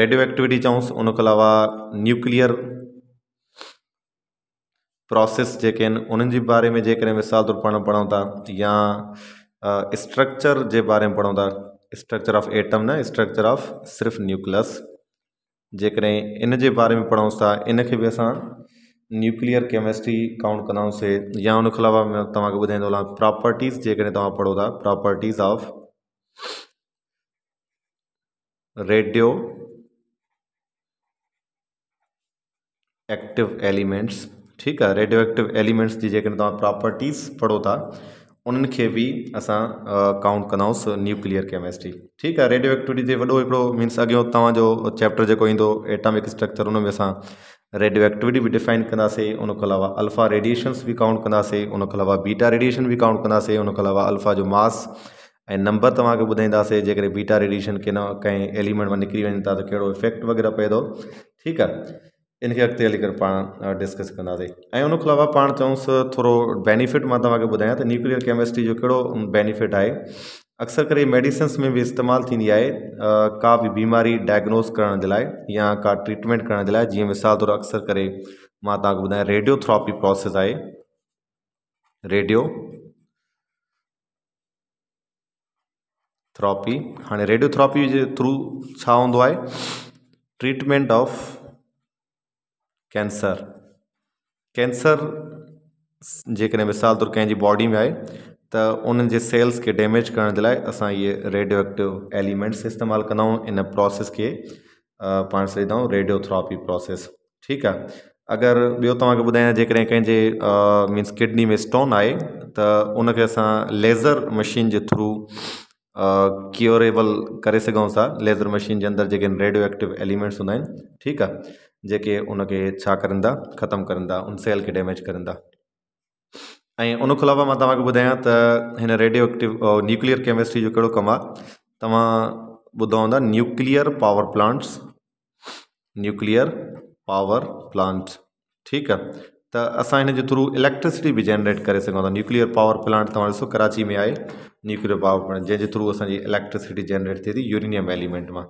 रेडियो एक्टिविटी चऊंसि उन अलावा न्यूक्लियर प्रोसेस जेके आहिनि बारे में जेकॾहिं मिसाल तौर पाण पढ़ूं या स्ट्रक्चर के बारे में पढ़ों स्ट्रक्चर ऑफ एटम न स्ट्रक्चर ऑफ सिर्फ न्यूक्लियस जैसे इन जे बारे में पढ़ूं था इन भी अस न्यूक्लियर केमिस्ट्री काउंट कंदासींसीं या उन अलावा मैं तव्हांखे ॿुधाईंदो हाँ प्रॉपर्टीज़ जेकॾहिं पढ़ो था properties of radioactive elements ठीक है रेडियो एक्टिव एलिमेंट्स की जेकॾहिं प्रॉपर्टीज़ पढ़ो था उन्हनि खे बि असां काउंट कंदासीं न्यूक्लियर केमिस्ट्री ठीक है रेडियो एक्टिविटी ते वॾो मीन्स अॻियो तव्हांजो चैप्टर जो ईंदो एटॉमिक स्ट्रक्चर उन्होंने में असां रेडियो एक्टिविटी भी डिफाइन कंदासीं उन अलावा अल्फ़ा रेडिएशन्स भी काउंट कंदासीं उन अलावा बीटा रेडिएशन भी काउंट कंदासीं उन अलावा अल्फ़ा जो मास नंबर तव्हांखे ॿुधाईंदासीं जेकॾहिं बीटा रेडिएशन कंहिं कंहिं एलिमेंट में निकिरी वञनि था त इफेक्ट वग़ैरह पे थो ठीकु आहे इनके अगत हली कर पाण डिस्कस कंदासीं ऐं उन खां अलावा पाण चऊंसि थोरो बेनिफिट मां तव्हांखे ॿुधायां त न्यूक्लियर केमिस्ट्री जो कहिड़ो बेनिफिट है अक्सर कर मेडिसन्स में भी इस्तेमाल थींदी आहे का भी बीमारी डायग्नोस कर या का ट्रीटमेंट कर मिसाल तौर अक्सर कर मां प्रोसेस है रेडियो थ्रापी हाँ रेडियोथ्रापी के थ्रू छा हूंदो ट्रीटमेंट ऑफ कैंसर कैंसर जेकॾहिं मिसाल तौर कंहिंजी बॉडी में आए तो उन्हनि जे सेल्स खे डैमेज कर अस ये असां रेडियो एक्टिव एलिमेंट्स इस्तेमालु कंदा इन प्रोसेस के पाण सॾंदा रेडियोथेरापी प्रोसेस ठीक आहे अगरि ॿियो तव्हांखे ॿुधायां जेकॾहिं मीन्स किडनी में स्टोन आए तो उनखे असां लेज़र मशीन के थ्रू क्योरेबल कर सघूं लेज़र मशीन के अंदर जेके रेडियो एक्टिव एलिमेंट्स हूंदा आहिनि ठीकु जेके उनखे छा करंदा ख़तमु करंदा उन सेल खे डैमेज करंदा ऐं उन खां अलावा मां तव्हांखे ॿुधायां त हिन रेडियो एक्टिव न्यूक्लियर केमिस्ट्री जो कहिड़ो कमु आहे तव्हां ॿुधो हूंदा nuclear power plants nuclear power plants ठीकु आहे त असां हिन जे थ्रू इलेक्ट्रिसिटी बि जनरेट करे सघूं था न्यूक्लियर पावर प्लांट तव्हां ॾिसो कराची में आहे न्यूक्लियर पावर प्लांट जंहिंजे थ्रू असांजी इलेक्ट्रिसिटी जनरेट थिए थी यूरेनियम एलिमेंट मां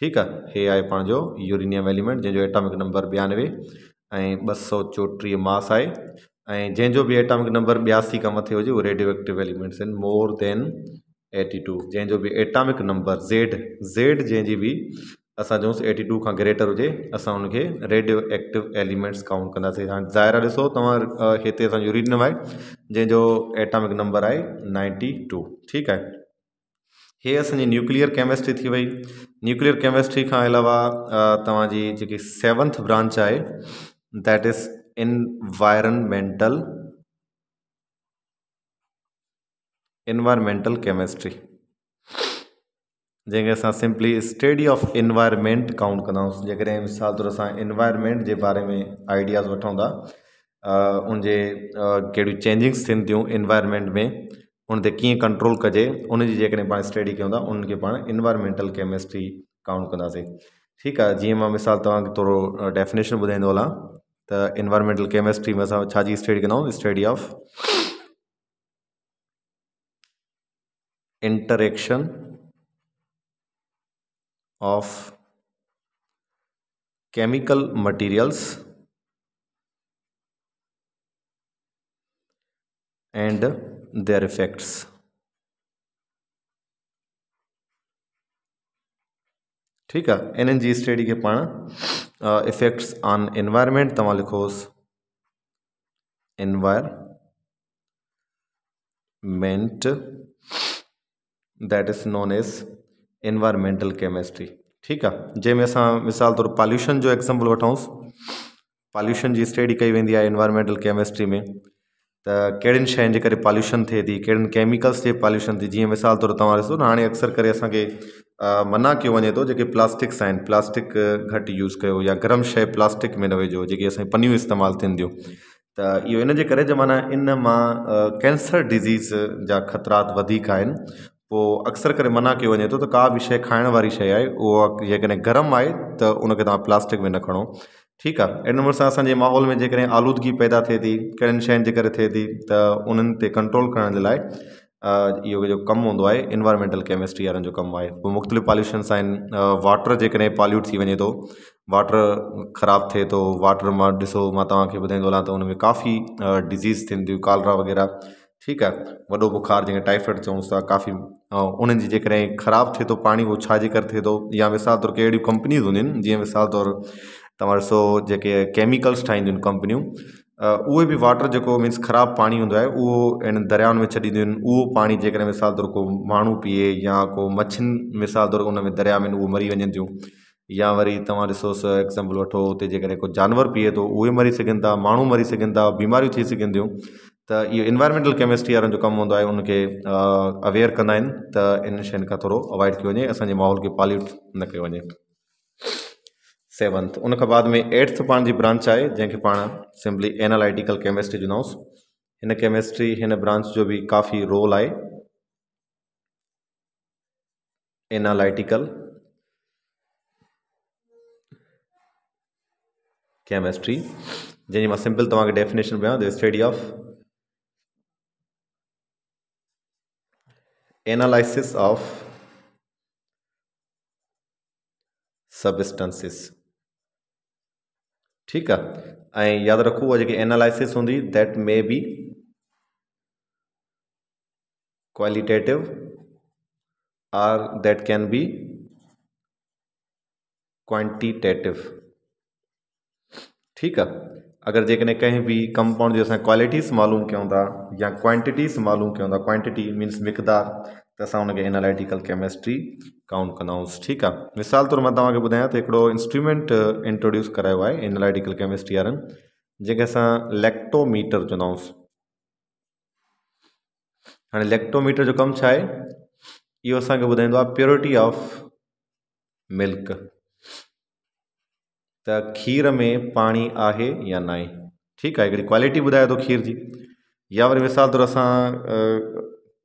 ठीक है ये आहे पंहिंजो यूरेनियम एलिमेंट जंहिंजो एटॉमिक नंबर बयानवे ऐं सौ चौटी मास है ऐं जंहिंजो बि एटॉमिक नंबर ॿियासी का मथे हो उहो रेडियो एक्टिव एलिमेंट्स आहिनि मोर देन एटी टू जंहिंजो भी एटॉमिक नंबर ज़ेड ज़ेड जैसी भी असां चऊंसि एटी टू का ग्रेटर हो रेडियो एक्टिव एलिमेंट्स काउंट कंदासीं हाणे ज़ाहिरा ॾिसो तव्हां हिते असांजो यूरेनियम एटॉमिक नंबर है नाइंटी टू ठीक है हे असि न्यूक्लियर केमिस्ट्री थी वई न्यूक्लियर केमिस्ट्री खां अलावा तवी जेकी सेवंथ ब्रांच है that is environmental environmental chemistry जैसे असां simply study of environment count कंदा आहियूं मिसाल तौर अस इन्वायरमेंट के बारे में आइडियाज़ वा उन उनजे कहिड़ियूं चेंजिंग्स थियनि थियूं इन्वायरमेंट में उन कें कंट्रोल कज उनजी जेकॾहिं पा स्टडी कयूं उनके पा खे पाण इन्वायरमेंटल केमिस्ट्री काउंट कंदासीं ठीकु आहे जीअं मां मिसाल तव्हांखे डेफिनेशन ॿुधाईंदो हलां त इन्वायरमेंटल केमिस्ट्री में असां छाजी स्टडी कंदा study of interaction of chemical materials and their effects ठीक है एन एन जी स्टडी के पा इफेक्ट्स ऑन एनवायरमेंट तव्हां लिखोसि environment that is known as environmental chemistry ठीक है जैमें अस मिसाल तौर पॉल्यूशन जो एग्ज़ाम्पल वठूंसि पॉल्यूशन जी स्टडी कई वी एनवायरमेंटल केमिस्ट्री में त कहिड़ियुनि शयुनि जे करे पॉल्यूशन थिए थी कहिड़नि केमिकल्स जे पॉल्यूशन थी जीअं मिसाल तौरु तव्हां ॾिसो न हाणे अक्सर करे असांखे मना कयो वञे थो जेके प्लास्टिक्स आहिनि प्लास्टिक घटि यूज़ कयो या गरम शइ प्लास्टिक में न विझो जेके असांजी पनियूं इस्तेमालु थियनि थियूं त इहो इन जे करे जे माना इन मां कैंसर डिज़ीज़ जा ख़तरात वधीक आहिनि पोइ अक्सर करे मना कयो वञे थो त का बि शइ खाइण वारी शइ आहे उहा जेकॾहिं गरम आहे त उनखे तव्हां प्लास्टिक में न खणो ठीक है अड़े नमूने सां असांजे माहौल में जैसे आलूदगी पैदा थे थी कहिड़ियुनि शयुनि थे थी तो उन्हनि कंट्रोल करण जे लाइ इहो जो कमु इन्वायरमेंटल केमिस्ट्री वारनि जो कमु आहे पोइ मुख़्तलिफ़ पॉल्यूशन्स वाटर जेकॾहिं पॉल्यूट थी वे तो वाटर खराब थे तो वाटर मां ॾिसो मां तव्हांखे ॿुधाईंदो काफ़ी डिज़ीज़ थियनि थियूं कालरा वग़ैरह ठीक है वो बुखार जैसे टाइफॉइड चऊं था काफ़ी ऐं उन्हनि जी जेकॾहिं ख़राबु थिए थो पाणी तो या मिसाल तौर ते अहिड़ियूं कंपनीज़ हूंदियूं आहिनि जीअं मिसाल तौरु તમારા સો જે કે કેમિકલ્સ ઠાઈન કંપની ઓવે બી વોટર જો કો મીન્સ ખરાબ પાણી હો હોય ઓ ઇન દરિયાન મે ચડી દિન ઓ પાણી જે કે મિસાલ દરકો માણો પીયેયા કો મછન મિસાલ દરકો ને મે દરિયા મે મરી વજં તુયા વરી તમારા રિસોર્સ એક્ઝામ્પલ વઠો તે જે કે કો જાનવર પીયે તો ઓ મરી સકંદા માણો મરી સકંદા બીમારી થે સકંદો તા ય ઇન્વાયરમેન્ટલ કેમિસ્ટ્રી ર જો કામ હો હોય ઓન કે અવેર કના તા ઇનિશિયત કતરો અવૉઇડ કી વજે અસન માહોલ કે પોલ્યુટ ન કી વજે सेवंथ उन बाद में एट्थ पाण जी ब्रांच आए जैसे पा सिंपली एनालिटिकल केमिस्ट्री ॾिनऊंसि इन केमिस्ट्री इन ब्रांच जो भी काफ़ी रोल आए एनालिटिकल केमिस्ट्री जैसे मां सिंपल तक डेफिनेशन ॿुधायां study of analysis of substances ठीक है याद रखो उहा जी एनालिसिस होंगी that may be qualitative or that can be quantitative ठीक है अगर जैसे कहीं भी कंपाउंड जो असां क्वालिटीस मालूम क्यों था या क्वांटिटीस मालूम क्यों था क्वांटिटी मीन्स मकदार तैसा उनके एनालिटिकल केमिस्ट्री काउंट कंदाऊंसि ठीक है मिसाल तौर मां तव्हांखे ॿुधायां त इंस्ट्रूमेंट इंट्रोड्यूस कराया है एनालिटिकल केमिस्ट्री वारनि जंहिंखे अस लैक्टोमीटर चवंदाऊंसि हाँ लैक्टोमीटर जो कम छा यो इहो असांखे प्योरिटी ऑफ मिल्क त खीर में पानी आहे या न आहे ठीकु क्वालिटी ॿुधाए थो खीर की या वरी मिसाल तौर अस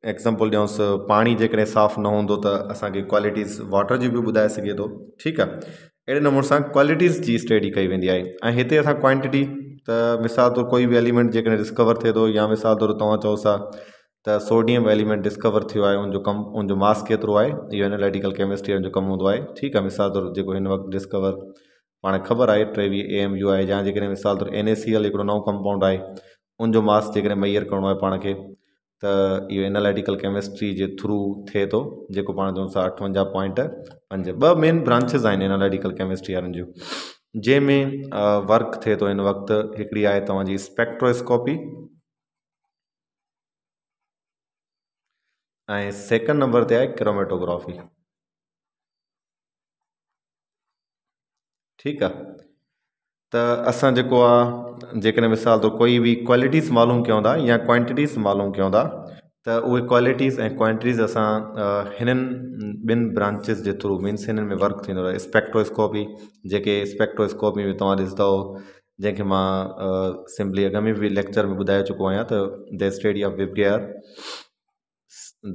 एक्ज़ाम्पल ॾियूंसि पाणी जेकॾहिं साफ़ु न हूंदो त असांखे क्वालिटीज़ वाटर जी बि ॿुधाए सघे थो ठीकु आहे अहिड़े नमूने सां क्वालिटीज़ जी स्टडी कई वेंदी आहे ऐं हिते असां क्वांटिटी त मिसाल तौरु कोई बि एलिमेंट जेकॾहिं डिस्कवर थिए थो या मिसाल तौरु तव्हां चओ था त सोडियम एलिमेंट डिस्कवर थियो आहे उनजो कमु उनजो मास केतिरो आहे इहो एनालेडिकल केमिस्ट्री जो कमु हूंदो आहे ठीकु आहे मिसाल तौरु जेको हिन वक़्तु डिस्कवर पाण खे ख़बर आहे टेवीह ए एम यू आहे या जेकॾहिं मिसाल तौरु एन ए सी एल हिकिड़ो नओं कंपाउंड आहे उनजो मास जेकॾहिं मैयर करिणो आहे पाण खे त इहो एनालिटिकल केमिस्ट्री के थ्रू थे तो जो पा चऊं था अठवंजाह पॉइंट पंज ॿ मेन ब्रांचिस आहिनि एनालिटिकल केमिस्ट्री वारनि जूं जंहिंमें वर्क थे तो इन वक्त हिकिड़ी आहे तव्हांजी स्पेक्ट्रोस्कोपी ऐं सेकंड नंबर ते क्रोमेटोग्राफी ठीक है त असां जेको आहे जेकॾहिं मिसाल तौरु कोई बि क्वालिटीज़ मालूम कयूं था या क्वांटिटीज़ मालूम कयूं था त उहे क्वालिटीज़ ऐं क्वांटिटीज़ असां हिननि ॿिनि ब्रांचिस जे थ्रू मीन्स हिननि में वर्क थींदो आहे स्पेक्ट्रोस्कोपी जेके स्पेक्ट्रोस्कोपी में तव्हां ॾिसंदव जंहिंखे मां सिंपली अॻ में बि लेक्चर में ॿुधाए चुको आहियां त the study of VIBGYOR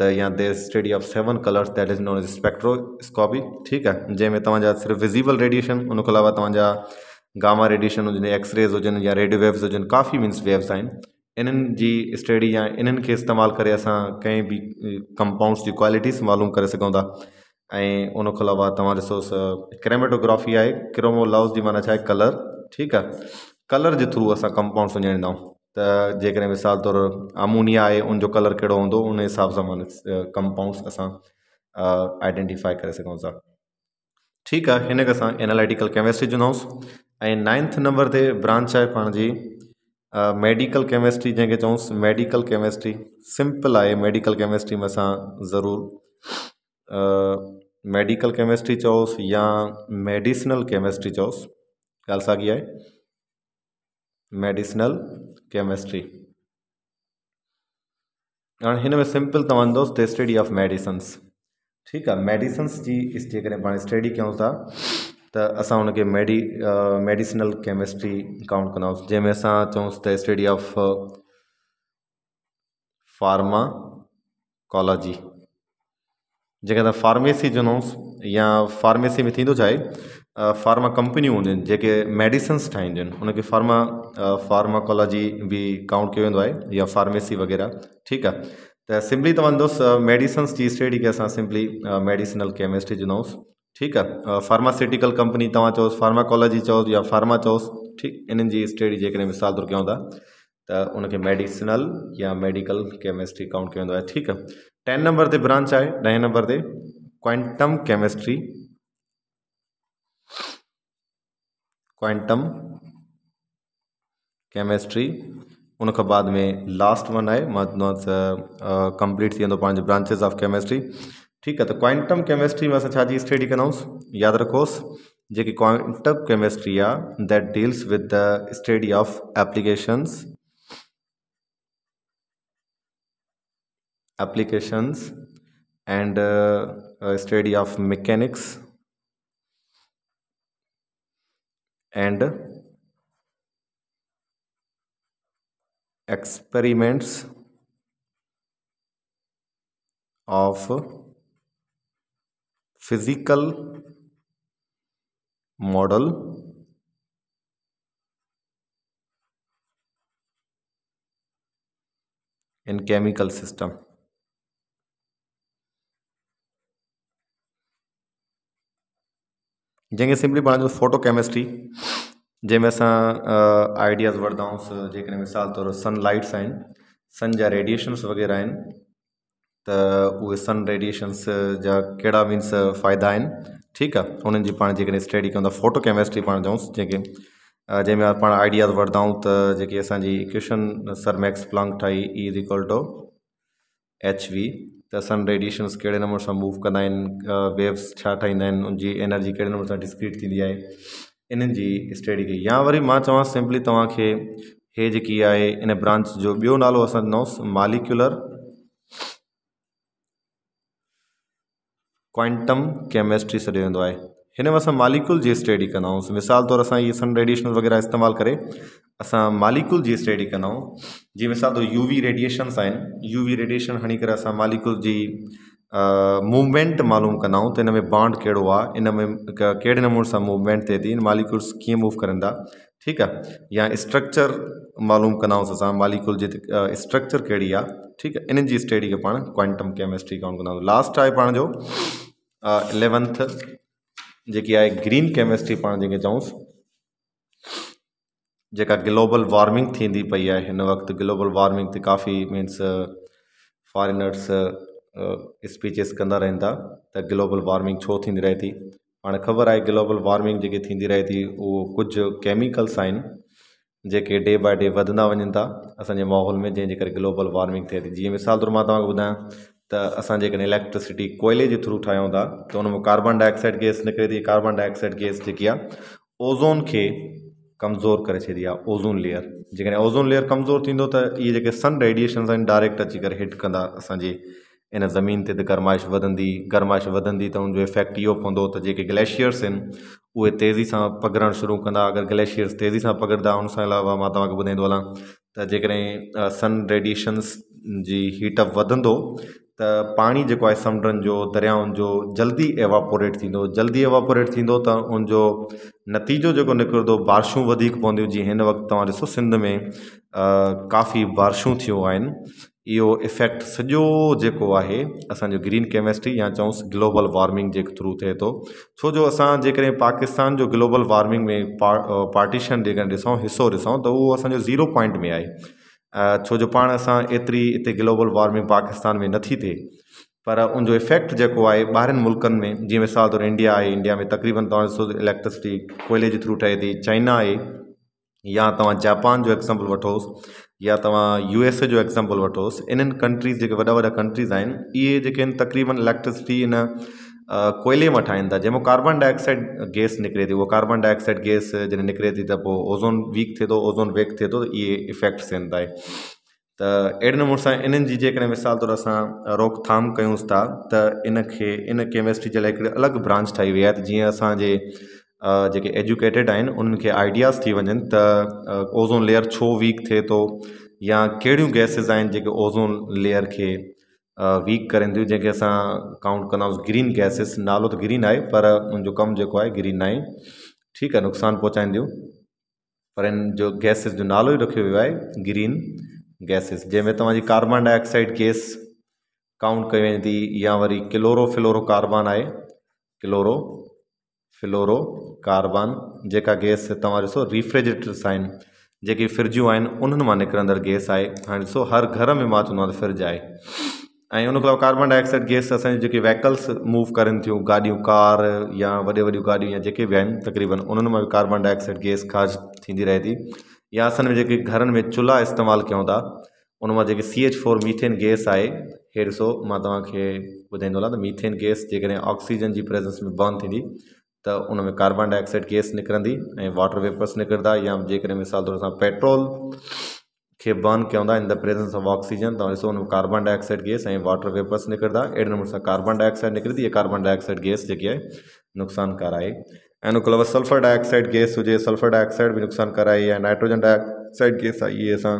the या the study of seven colours that is known spectroscopy ठीकु आहे जंहिंमें तव्हांजा सिर्फ़ु विज़िवल रेडिएशन उनखां अलावा तव्हांजा गामा रेडिएशन हुजनि एक्सरेज़ हुजनि या रेडियो वेव्स हुजनि काफ़ी मीन्स वेव्स आहिनि इन्हनि जी स्टडी या इन्हनि खे इस्तेमालु करे असां कंहिं बि कंपाउंड्स जी क्वालिटीस मालूम करे सघूं था ऐं उन अलावा तव्हां ॾिसोसि क्रेमेटोग्राफी आहे क्रोमो जी माना छा आहे कलर ठीकु आहे कलर जे थ्रू असां कंपाउंड सुञाणींदा आहियूं त जेकॾहिं मिसाल तौरु अमोनिया आहे उनजो कलर कहिड़ो हूंदो उन हिसाब सां माना कंपाउंड्स असां आइडेंटिफाई करे सघूं था ठीक है हिन खे असां एनालिटिकल केमिस्ट्री चवंदासीं ऐं नाइंथ नंबर से ब्रांच है पाण मेडिकल केमिस्ट्री जैसे चऊंसि मेडिकल केमिस्ट्री सिंपल आहे मेडिकल केमिस्ट्री में असां ज़रूरु मेडिकल केमिस्ट्री चओसि या मेडिसिनल केमिस्ट्री चओसि ॻाल्हि साॻी आहे मेडिसिनल केमिस्ट्री हाँ हिन सिंपल तव्हां ईंदोसि टेस्टडी ऑफ मेडिसन्स ठीकु आहे मेडिसन्स जी जेकॾहिं पाण स्टडी कयूं था त असां हुनखे मेडी मेडिसिनल केमिस्ट्री काउंट कंदा जंहिंमें असां चऊंसि त स्टडी ऑफ फार्मा कॉलोजी जेकॾहिं तव्हां फार्मेसी चवंदोसि या फार्मेसी में थींदो छा आहे फार्मा कंपनियूं हूंदियूं आहिनि जेके मेडिसन्स ठाहींदियूं आहिनि हुनखे फार्मा फार्माकोलॉजी बि काउंट कयो वेंदो आहे या फार्मेसी वग़ैरह ठीकु आहे त सिम्पली तव्हां ॾींदुसि मेडिसन्स जी स्टडी खे असां सिम्पली मेडिसिनल केमिस्ट्री ॾिनोसि ठीक आहे फार्मास्यूटिकल कंपनी तुम चओसि फार्माकोलॉजी चओसि या फार्मा चओसि ठीक इन स्टडी जेकॾहिं मिसाल तौरु कयूं था त उनखे मेडिसिनल या मेडिकल केमिस्ट्री काउंट कयो वेंदो आहे ठीकु टेन नंबर से ब्रांच है ॾहें नंबर से क्वांटम केमिस्ट्री क्वांटम केमिस्ट्री उनखां बाद में लास्ट वन आए कंप्लीट थी वेंदो पंहिंजो ऑफ केमिस्ट्री ठीक है तो क्वांटम केमिस्ट्री में असां छाजी स्टडी कंदासीं याद रखोस जी क्वांटम केमिस्ट्री आ that deals with the study of applications applications and study of mechanics and experiments of physical model in chemical system जेंगे सिंपली बना जो फोटो केमिस्ट्री जंहिंमें असां आइडियाज़ वठंदाऊंसि जेकॾहिं मिसाल तौरु लाइट्स आहिनि सन जा रेडिएशन्स वग़ैरह आहिनि त उहे सन रेडिएशन्स जा कहिड़ा मीन्स फ़ाइदा आहिनि ठीकु आहे उन्हनि जी पाण जेकॾहिं स्टडी कंदा फोटो केमिस्ट्री पाण चऊंसि जंहिंखे जंहिंमें पाण आइडियाज़ वठंदाऊं त जेकी असांजी सर मैक्स प्लांग ठाही ई रिकॉल्टो एच वी त सन रेडिएशन्स कहिड़े नमूने सां मूव कंदा आहिनि वेव्स छा ठाहींदा आहिनि एनर्जी कहिड़े नमूने सां डिस्क्रीट थींदी आहे इन स्टडी कई या वरी मां सिंपली तव्हांखे हे जी आहे इन ब्रांच जो बो नालो असां ॾिनोसि मालिक्युलर क्वांटम केमिस्ट्री सॾियो वेंदो में अस मालिक्यूल की स्टडी कंदा मिसाल तौर असां इहे सन रेडिएशन वग़ैरह इस्तेमाल कर अस मालिक्यूल की स्टडी कंदा जी मिसाल तौरु यूवी रेडिएशन्स आहिनि यू रेडिएशन हणी कर असां मालिक्यूल की मूवमेंट मालूम कदा तो इन में बॉन्ड कड़ो आहे इन में नमूने से मूवमेंट थे थी मालिक्यूल्स कि मूव करा ठीक है या स्ट्रक्चर मालूम कदा असां मालिक्यूल जी स्ट्रक्चर कड़ी आ ठीक है इन स्टडी के पा क्वांटम केमिस्ट्री काउंट कंदा लास्ट आहे पाण जो इलेवंथ जेकी ग्रीन केमिस्ट्री पा जैसे चऊंसि जी ग्लोबल वार्मिंग थी पी है इन वक्त ग्लोबल वार्मिंग काफ़ी मीन्स फॉरेनर्स स्पीचिस कंदा रहनि था त ग्लोबल वार्मिंग छो थींदी रहे थी हाणे ख़बर आहे ग्लोबल वार्मिंग जेकी थींदी रहे थी उहो कुझु केमिकल्स आहिनि जेके डे बाए डे वधंदा वञनि था असांजे माहौल में जंहिंजे करे ग्लोबल वार्मिंग थिए थी जीअं मिसाल तौरु मां तव्हांखे ॿुधायां त असां जेकॾहिं इलेक्ट्रिसिटी कोयले जे थ्रू ठाहियूं था त हुन मां कार्बन डाइऑक्साइड गैस निकिरे थी कार्बन डाइऑक्साइड गैस जेकी आहे ओज़ोन खे कमज़ोर करे छॾी आहे ओज़ोन लेयर जेकॾहिं ओज़ोन लेयर कमज़ोर थींदो त इहे जेके सन रेडिएशन्स आहिनि डायरेक्ट अची करे हिट कंदा असांजे इन ज़मीन ते त गरमाइश वधंदी गरमाइश वधंदी त उनजो इफेक्ट इहो पवंदो त जेके ग्लेशियर्स आहिनि उहे तेज़ी सां पघड़णु शुरू कंदा अगरि ग्लेशियर्स तेज़ी सां हुन सां अलावा मां तव्हांखे ॿुधाईंदो हलां त जेकॾहिं सन रेडिएशन्स जी हीटअप वधंदो त पाणी जेको आहे समुंडनि जो दरियाउनि जो जल्दी एवापोरेट थींदो जल्दी एवापोरेट थींदो त उनजो नतीजो जेको निकिरंदो बारिशूं वधीक पवंदियूं जीअं हिन वक़्तु तव्हां ॾिसो सिंध में काफ़ी बारिशूं थियूं आहिनि इहो इफेक्ट सॼो जेको आहे असांजो ग्रीन कैमिस्ट्री या चऊंसि ग्लोबल वार्मिंग जे थ्रू थिए थो छो जो असां जेकॾहिं पाकिस्तान जो ग्लोबल वार्मिंग में पा पार्टीशन जेकॾहिं ॾिसूं हिसो ॾिसूं त उहो असांजो ज़ीरो पॉइंट में आहे छो जो पाण असां एतिरी हिते ग्लोबल वार्मिंग पाकिस्तान में नथी थिए पर उन जो इफेक्ट जेको आहे ॿाहिरिनि मुल्कनि में जीअं मिसाल तौरु इंडिया आहे इंडिया में तक़रीबन तव्हां ॾिसो इलेक्ट्रिसिटी कोयले जे थ्रू ठहे थी चाइना आहे या तव्हां जापान जो एक्ज़ाम्पल वठोसि या तव्हां यू एस ए जो एग्ज़ाम्पल वठोसि इन्हनि कंट्रीज़ जेके वॾा वॾा कंट्रीज़ आहिनि इहे जेके आहिनि तक़रीबन इलेक्ट्रिसिटी इन कोयले मां ठाहिनि था जंहिंमें कार्बन डाइऑक्साइड गैस निकिरे थी उहो कार्बन डाइऑक्साइड गैस जॾहिं निकिरे थी त पोइ ओज़ोन वीक थिए थो ओज़ोन वेक थिए थो इहे इफेक्ट्स थियनि था त अहिड़े नमूने सां इन्हनि जी जेकॾहिं मिसाल तौरु असां रोकथाम कयूंसि था त इनखे इन केमिस्ट्री जे लाइ हिकिड़ी अलॻि ब्रांच ठाही वई आहे त जीअं असांजे जेके एजुकेटेड आहिनि उन्हनि खे आइडियाज़ थी वञनि त ओज़ोन लेयर छो वीक थिए थो या कहिड़ियूं गैसिस आहिनि जेके ओज़ोन लेयर खे वीक करनि थियूं जंहिंखे असां काउंट कंदा आहियूं ग्रीन गैसिस नालो त ग्रीन आहे पर उनजो कमु जेको आहे ग्रीन आहे ठीकु आहे नुक़सानु पहुचाईंदियूं पर हिन जो गैसिस जो नालो ई रखियो वियो आहे ग्रीन गैसिस जंहिंमें तव्हांजी कार्बन डाइऑक्साइड गैस काउंट कई वञे थी या वरी क्लोरो फ्लोरो कार्बन आहे क्लोरो फ्लोरो कार्बन जेका गैस तव्हां ॾिसो रिफ्रिजरेटर्स आहिनि जेकी फ्रिजियूं आहिनि उन्हनि मां निकिरंदड़ गैस आहे हाणे ॾिसो हर घर में मां चवंदो आहियां फ्रिज आहे ऐं उन खां कार्बन डाइऑक्साइड गैस असांजी जेके व्हीकल्स मूव करनि थियूं गाॾियूं कार या वॾे वॾियूं गाॾियूं या जेके बि आहिनि तक़रीबन उन्हनि मां बि कार्बन डाइऑक्साइड गैस ख़ारिज थींदी रहे थी या असां जेके घरनि में चुल्हा इस्तेमालु कयूं था उन मां जेके C H four methane gas आहे हे ॾिसो मां तव्हांखे ॿुधाईंदो हलां त मीथेन गैस जेकॾहिं ऑक्सीजन जी प्रेज़ेंस में बर्न थींदी त उन में कार्बन डाइऑक्साइड गैस निकरंदी ए वाटर वेपर्स निकिरंदा या जेकॾहिं मिसाल तौर सां पेट्रोल के बर्न कयूं in the presence of oxygen तव्हां ऐसो उन कार्बन डाइऑक्साइड गैस ए वाटर वेपर्स निकिरंदा अहिड़े नमूने से कार्बन डाइऑक्साइड निकिरे थी कार्बन डाइऑक्साइड गैस जेकी है नुक़सानकार आहे ऐं हिन अलावा सल्फर डाइऑक्साइड गैस हुजे सल्फर डाइऑक्साइड बि नुक़सानकार आहे या नाइट्रोजन डाइऑक्साइड गैस आहे इहे असां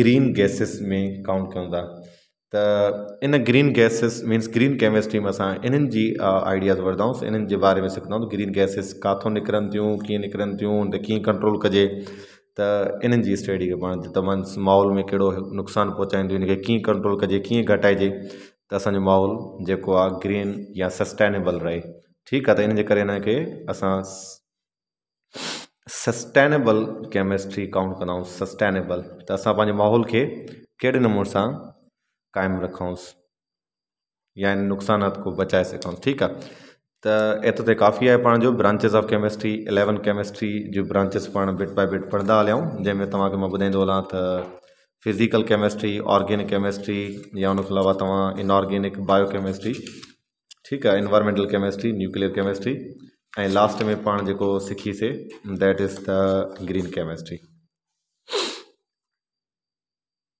ग्रीन गैसिस में काउंट कयूं त इन green gases means green chemistry में असां इन्हनि जी आइडियाज़ वठंदासीं इन्हनि जे बारे में सिखंदाऊं ग्रीन गैसिस किथां निकिरनि थियूं कीअं निकिरनि थियूं त कीअं कंट्रोल कजे त इन्हनि जी स्टडी खे पाण तमामु माहौल में कहिड़ो नुक़सानु पहुचाईंदियूं हिनखे कीअं कंट्रोल कजे कीअं घटाइजे त असांजो माहौल जेको आहे ग्रीन या सस्टेनेबल रहे ठीकु आहे त इन जे करे हिन असां सस्टेनेबल केमिस्ट्री काउंट कंदा आहियूं सस्टेनेबल त असां पंहिंजे माहौल खे कहिड़े नमूने सां कायम रखूँस यानी नुकसान को बचाए सघूंसि ठीकु आहे त एतिरो ते काफ़ी है पाण जो branches of chemistry eleven chemistry जो ब्रांचिस पा बिट बाय बिट पढ़ा हलियाऊं जैमें तव्हांखे मां ॿुधाईंदो हलां त फिज़िकल केमिस्ट्री ऑर्गेनिक केमिस्ट्री या उनखां अलावा तव्हां इनऑर्गेनिक बायो केमिस्ट्री ठीकु आहे इन्वायरमेंटल केमिस्ट्री न्यूक्लियर केमिस्ट्री ए लास्ट में पाण सीखी से that is the green chemistry